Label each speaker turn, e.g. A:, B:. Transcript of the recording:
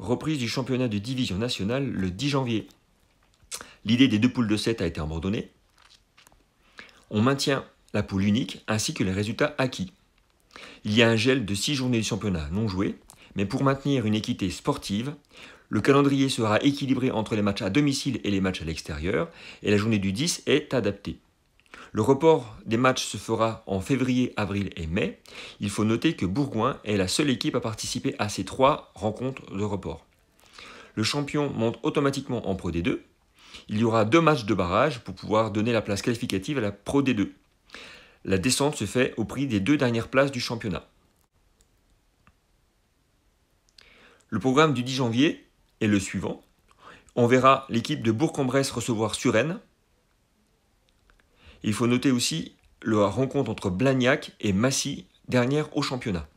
A: Reprise du championnat de division nationale le 10 janvier. L'idée des deux poules de 7 a été abandonnée. On maintient la poule unique ainsi que les résultats acquis. Il y a un gel de 6 journées du championnat non jouées, mais pour maintenir une équité sportive, le calendrier sera équilibré entre les matchs à domicile et les matchs à l'extérieur, et la journée du 10 est adaptée. Le report des matchs se fera en février, avril et mai. Il faut noter que Bourgoin est la seule équipe à participer à ces trois rencontres de report. Le champion monte automatiquement en Pro D2. Il y aura deux matchs de barrage pour pouvoir donner la place qualificative à la Pro D2. La descente se fait au prix des deux dernières places du championnat. Le programme du 10 janvier est le suivant. On verra l'équipe de Bourg-en-Bresse recevoir Suresnes. Il faut noter aussi la rencontre entre Blagnac et Massy, dernière au championnat.